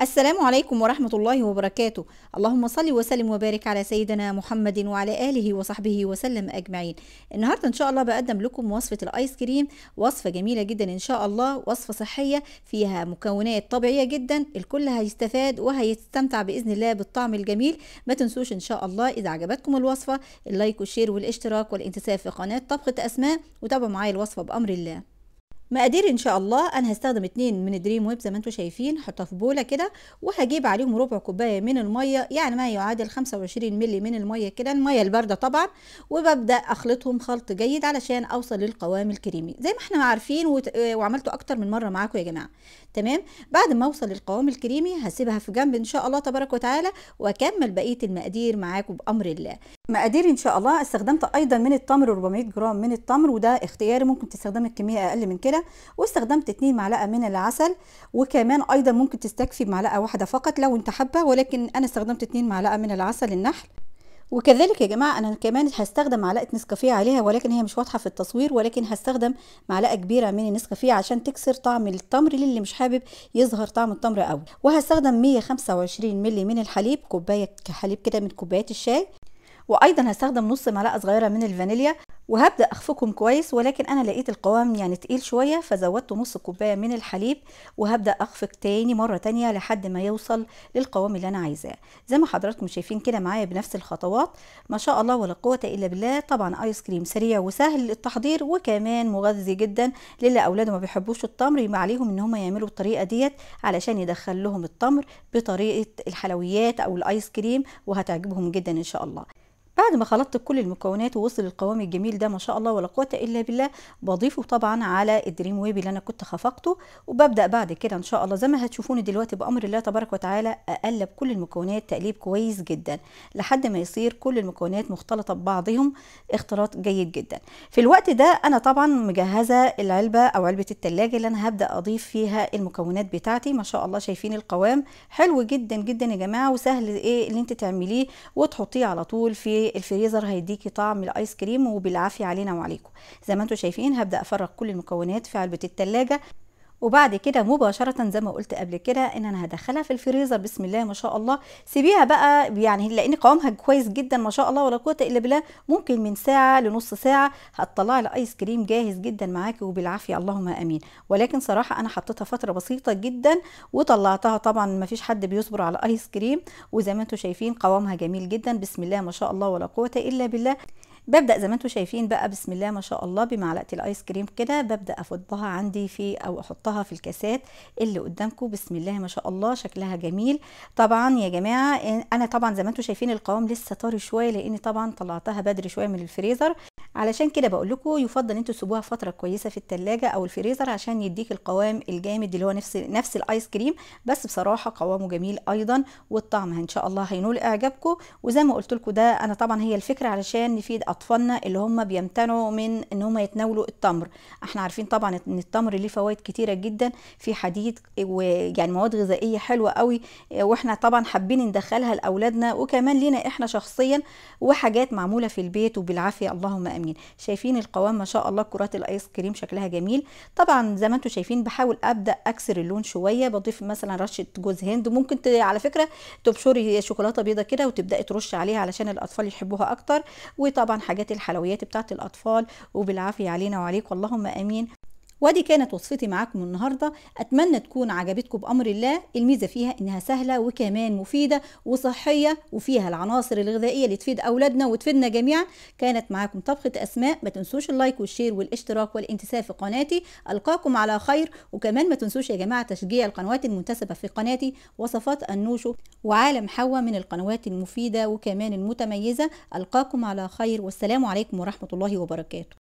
السلام عليكم ورحمة الله وبركاته اللهم صل وسلم وبارك على سيدنا محمد وعلى آله وصحبه وسلم أجمعين النهاردة إن شاء الله بقدم لكم وصفة الآيس كريم وصفة جميلة جدا إن شاء الله وصفة صحية فيها مكونات طبيعية جدا الكل هيستفاد وهيستمتع بإذن الله بالطعم الجميل ما تنسوش إن شاء الله إذا عجبتكم الوصفة اللايك والشير والاشتراك والانتساب في قناة طبخة أسماء وتابعوا معايا الوصفة بأمر الله مقادير ان شاء الله انا هستخدم اتنين من دريم ويب زي ما انتم شايفين حطها في بوله كده وهجيب عليهم ربع كوبايه من الميه يعني ما يعادل 25 مللي من الميه كده الميه البارده طبعا وببدا اخلطهم خلط جيد علشان اوصل للقوام الكريمي زي ما احنا عارفين وعملته اكتر من مره معاكم يا جماعه تمام بعد ما اوصل للقوام الكريمي هسيبها في جنب ان شاء الله تبارك وتعالى واكمل بقيه المقادير معاكم بامر الله مقادير ان شاء الله استخدمت ايضا من التمر 400 جرام من التمر وده اختياري ممكن تستخدم الكميه اقل من كده واستخدمت 2 معلقه من العسل وكمان ايضا ممكن تستكفي بمعلقه واحده فقط لو انت حابه ولكن انا استخدمت 2 معلقه من العسل النحل وكذلك يا جماعه انا كمان هستخدم معلقه نسكافيه عليها ولكن هي مش واضحه في التصوير ولكن هستخدم معلقه كبيره من النسكافيه عشان تكسر طعم التمر للي مش حابب يظهر طعم التمر قوي وهستخدم 125 ملي من الحليب كوبايه حليب كده من كوبايات الشاي وايضا هستخدم نص معلقه صغيره من الفانيليا وهبدا اخفقهم كويس ولكن انا لقيت القوام يعني تقيل شويه فزودت نص كوبايه من الحليب وهبدا اخفق تاني مره تانية لحد ما يوصل للقوام اللي انا عايزاه زي ما حضراتكم شايفين كده معايا بنفس الخطوات ما شاء الله ولا قوه الا بالله طبعا ايس كريم سريع وسهل للتحضير وكمان مغذي جدا للي اولاده ما بيحبوش التمر يبقى عليهم ان هم يعملوا الطريقه ديت علشان يدخل لهم التمر بطريقه الحلويات او الايس كريم وهتعجبهم جدا ان شاء الله بعد ما خلطت كل المكونات ووصل القوام الجميل ده ما شاء الله ولا قوه الا بالله بضيفه طبعا على الدريم ويب اللي انا كنت خفقته وببدا بعد كده ان شاء الله زي ما هتشوفوني دلوقتي بامر الله تبارك وتعالى اقلب كل المكونات تقليب كويس جدا لحد ما يصير كل المكونات مختلطه ببعضهم اختلاط جيد جدا في الوقت ده انا طبعا مجهزه العلبه او علبه التلاجة اللي انا هبدا اضيف فيها المكونات بتاعتي ما شاء الله شايفين القوام حلو جدا جدا يا جماعه وسهل ايه اللي انت تعمليه وتحطيه على طول في الفريزر هيديكي طعم الايس كريم وبالعافيه علينا وعليكم زي ما انتم شايفين هبدا افرغ كل المكونات في علبه التلاجة وبعد كده مباشره زي ما قلت قبل كده ان انا هدخلها في الفريزر بسم الله ما شاء الله سيبيها بقى يعني لان قوامها كويس جدا ما شاء الله ولا قوه الا بالله ممكن من ساعه لنص ساعه هتطلع الايس كريم جاهز جدا معاكي وبالعافيه اللهم امين ولكن صراحه انا حطيتها فتره بسيطه جدا وطلعتها طبعا ما فيش حد بيصبر على ايس كريم وزي ما انتم شايفين قوامها جميل جدا بسم الله ما شاء الله ولا قوه الا بالله ببدا زي ما انتم شايفين بقى بسم الله ما شاء الله بمعلقه الايس كريم كده ببدا افضها عندي في او احطها في الكاسات اللي قدامكم بسم الله ما شاء الله شكلها جميل طبعا يا جماعه انا طبعا زي ما انتم شايفين القوام لسه طري شويه لان طبعا طلعتها بدري شويه من الفريزر علشان كده بقول لكم يفضل انتوا تسيبوها فتره كويسه في التلاجة او الفريزر عشان يديك القوام الجامد اللي هو نفس نفس الايس كريم بس بصراحه قوامه جميل ايضا والطعم ان شاء الله هينول اعجابكم وزي ما قلت لكم ده انا طبعا هي الفكره علشان نفيد اطفالنا اللي هم بيمتنعوا من ان هم يتناولوا التمر احنا عارفين طبعا ان التمر ليه فوائد كتيره جدا في حديد ويعني مواد غذائيه حلوه قوي واحنا طبعا حابين ندخلها لاولادنا وكمان لينا احنا شخصيا وحاجات معموله في البيت وبالعافيه اللهم امين جميل شايفين القوام ما شاء الله كرات الايس كريم شكلها جميل طبعا زي ما انتم شايفين بحاول ابدا اكسر اللون شويه بضيف مثلا رشه جوز هند ممكن على فكره تبشري شوكولاته بيضه كده وتبداي ترش عليها علشان الاطفال يحبوها اكتر وطبعا حاجات الحلويات بتاعه الاطفال وبالعافيه علينا وعليك اللهم امين ودي كانت وصفتي معاكم النهاردة أتمنى تكون عجبتكم بأمر الله الميزة فيها إنها سهلة وكمان مفيدة وصحية وفيها العناصر الغذائية اللي تفيد أولادنا وتفيدنا جميعا كانت معاكم طبخة أسماء ما تنسوش اللايك والشير والاشتراك والانتساب في قناتي ألقاكم على خير وكمان ما تنسوش يا جماعة تشجيع القنوات المنتسبة في قناتي وصفات النوشو وعالم حوا من القنوات المفيدة وكمان المتميزة ألقاكم على خير والسلام عليكم ورحمة الله وبركاته